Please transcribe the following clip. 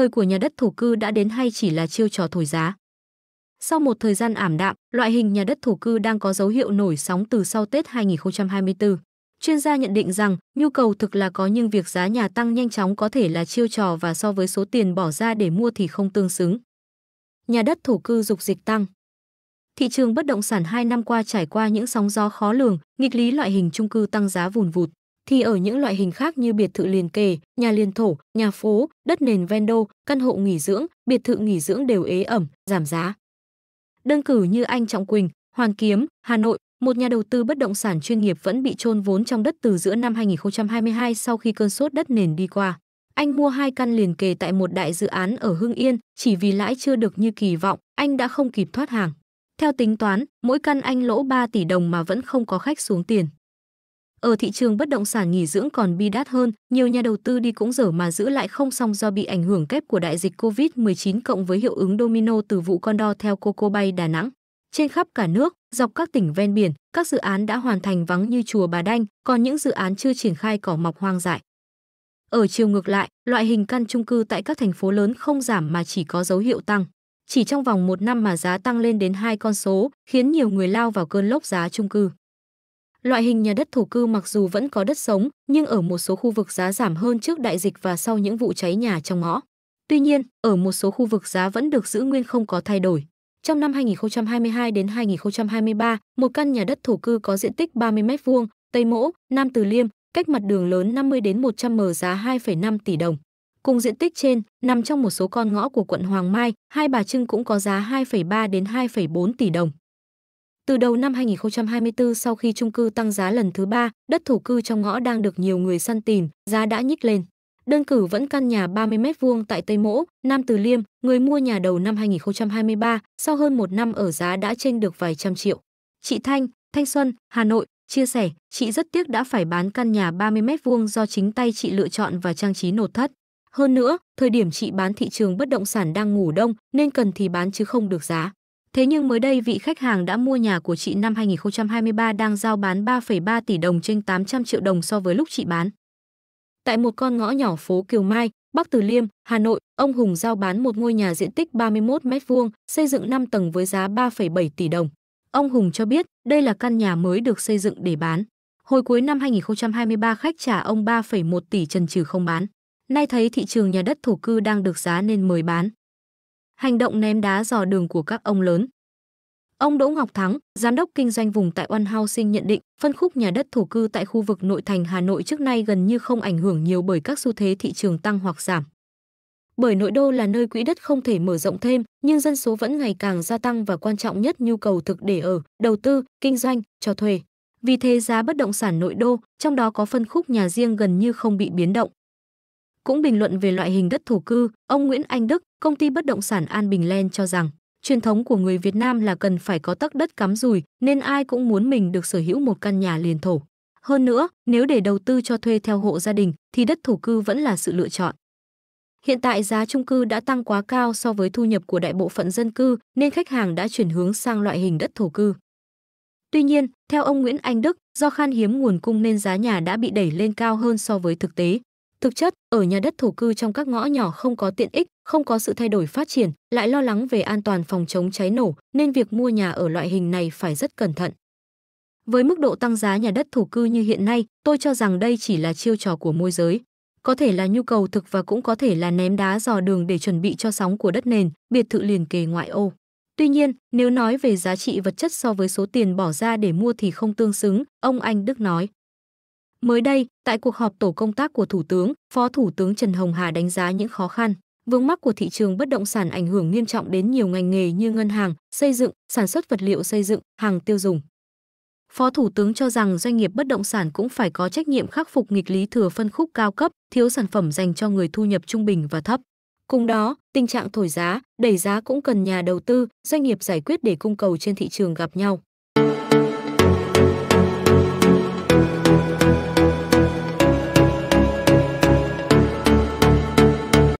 thời của nhà đất thổ cư đã đến hay chỉ là chiêu trò thổi giá. Sau một thời gian ảm đạm, loại hình nhà đất thổ cư đang có dấu hiệu nổi sóng từ sau Tết 2024. Chuyên gia nhận định rằng nhu cầu thực là có nhưng việc giá nhà tăng nhanh chóng có thể là chiêu trò và so với số tiền bỏ ra để mua thì không tương xứng. Nhà đất thổ cư dục dịch tăng Thị trường bất động sản 2 năm qua trải qua những sóng gió khó lường, nghịch lý loại hình chung cư tăng giá vùn vụt thì ở những loại hình khác như biệt thự liền kề, nhà liền thổ, nhà phố, đất nền ven đô, căn hộ nghỉ dưỡng, biệt thự nghỉ dưỡng đều ế ẩm, giảm giá. Đơn cử như anh Trọng Quỳnh, Hoàn Kiếm, Hà Nội, một nhà đầu tư bất động sản chuyên nghiệp vẫn bị chôn vốn trong đất từ giữa năm 2022 sau khi cơn sốt đất nền đi qua. Anh mua hai căn liền kề tại một đại dự án ở Hưng Yên, chỉ vì lãi chưa được như kỳ vọng, anh đã không kịp thoát hàng. Theo tính toán, mỗi căn anh lỗ 3 tỷ đồng mà vẫn không có khách xuống tiền. Ở thị trường bất động sản nghỉ dưỡng còn bi đát hơn, nhiều nhà đầu tư đi cũng dở mà giữ lại không xong do bị ảnh hưởng kép của đại dịch Covid-19 cộng với hiệu ứng domino từ vụ con đo theo Coco Bay Đà Nẵng. Trên khắp cả nước, dọc các tỉnh ven biển, các dự án đã hoàn thành vắng như chùa Bà Đanh, còn những dự án chưa triển khai cỏ mọc hoang dại. Ở chiều ngược lại, loại hình căn chung cư tại các thành phố lớn không giảm mà chỉ có dấu hiệu tăng. Chỉ trong vòng một năm mà giá tăng lên đến hai con số, khiến nhiều người lao vào cơn lốc giá chung cư. Loại hình nhà đất thổ cư mặc dù vẫn có đất sống, nhưng ở một số khu vực giá giảm hơn trước đại dịch và sau những vụ cháy nhà trong ngõ. Tuy nhiên, ở một số khu vực giá vẫn được giữ nguyên không có thay đổi. Trong năm 2022 đến 2023, một căn nhà đất thổ cư có diện tích 30 m2, Tây Mỗ, Nam Từ Liêm, cách mặt đường lớn 50 đến 100 m giá 2,5 tỷ đồng. Cùng diện tích trên, nằm trong một số con ngõ của quận Hoàng Mai, Hai Bà Trưng cũng có giá 2,3 đến 2,4 tỷ đồng. Từ đầu năm 2024 sau khi chung cư tăng giá lần thứ ba, đất thổ cư trong ngõ đang được nhiều người săn tìm, giá đã nhích lên. Đơn cử vẫn căn nhà 30 m2 tại Tây Mỗ, Nam Từ Liêm, người mua nhà đầu năm 2023, sau hơn một năm ở giá đã trên được vài trăm triệu. Chị Thanh, Thanh Xuân, Hà Nội, chia sẻ, chị rất tiếc đã phải bán căn nhà 30 m2 do chính tay chị lựa chọn và trang trí nột thất. Hơn nữa, thời điểm chị bán thị trường bất động sản đang ngủ đông nên cần thì bán chứ không được giá. Thế nhưng mới đây vị khách hàng đã mua nhà của chị năm 2023 đang giao bán 3,3 tỷ đồng trên 800 triệu đồng so với lúc chị bán. Tại một con ngõ nhỏ phố Kiều Mai, Bắc Từ Liêm, Hà Nội, ông Hùng giao bán một ngôi nhà diện tích 31 m2, xây dựng 5 tầng với giá 3,7 tỷ đồng. Ông Hùng cho biết, đây là căn nhà mới được xây dựng để bán. Hồi cuối năm 2023 khách trả ông 3,1 tỷ trần trừ không bán. Nay thấy thị trường nhà đất thổ cư đang được giá nên mới bán hành động ném đá dò đường của các ông lớn. Ông Đỗ Ngọc Thắng, giám đốc kinh doanh vùng tại One Housing nhận định, phân khúc nhà đất thổ cư tại khu vực nội thành Hà Nội trước nay gần như không ảnh hưởng nhiều bởi các xu thế thị trường tăng hoặc giảm. Bởi nội đô là nơi quỹ đất không thể mở rộng thêm, nhưng dân số vẫn ngày càng gia tăng và quan trọng nhất nhu cầu thực để ở, đầu tư, kinh doanh, cho thuê. Vì thế giá bất động sản nội đô, trong đó có phân khúc nhà riêng gần như không bị biến động. Cũng bình luận về loại hình đất thổ cư, ông Nguyễn Anh Đức, công ty bất động sản An Bình Len cho rằng, truyền thống của người Việt Nam là cần phải có tấc đất cắm rùi, nên ai cũng muốn mình được sở hữu một căn nhà liền thổ. Hơn nữa, nếu để đầu tư cho thuê theo hộ gia đình thì đất thổ cư vẫn là sự lựa chọn. Hiện tại giá trung cư đã tăng quá cao so với thu nhập của đại bộ phận dân cư nên khách hàng đã chuyển hướng sang loại hình đất thổ cư. Tuy nhiên, theo ông Nguyễn Anh Đức, do khan hiếm nguồn cung nên giá nhà đã bị đẩy lên cao hơn so với thực tế. Thực chất, ở nhà đất thổ cư trong các ngõ nhỏ không có tiện ích, không có sự thay đổi phát triển, lại lo lắng về an toàn phòng chống cháy nổ, nên việc mua nhà ở loại hình này phải rất cẩn thận. Với mức độ tăng giá nhà đất thổ cư như hiện nay, tôi cho rằng đây chỉ là chiêu trò của môi giới. Có thể là nhu cầu thực và cũng có thể là ném đá dò đường để chuẩn bị cho sóng của đất nền, biệt thự liền kề ngoại ô. Tuy nhiên, nếu nói về giá trị vật chất so với số tiền bỏ ra để mua thì không tương xứng, ông Anh Đức nói. Mới đây, tại cuộc họp tổ công tác của Thủ tướng, Phó Thủ tướng Trần Hồng Hà đánh giá những khó khăn, vướng mắc của thị trường bất động sản ảnh hưởng nghiêm trọng đến nhiều ngành nghề như ngân hàng, xây dựng, sản xuất vật liệu xây dựng, hàng tiêu dùng. Phó Thủ tướng cho rằng doanh nghiệp bất động sản cũng phải có trách nhiệm khắc phục nghịch lý thừa phân khúc cao cấp, thiếu sản phẩm dành cho người thu nhập trung bình và thấp. Cùng đó, tình trạng thổi giá, đẩy giá cũng cần nhà đầu tư, doanh nghiệp giải quyết để cung cầu trên thị trường gặp nhau.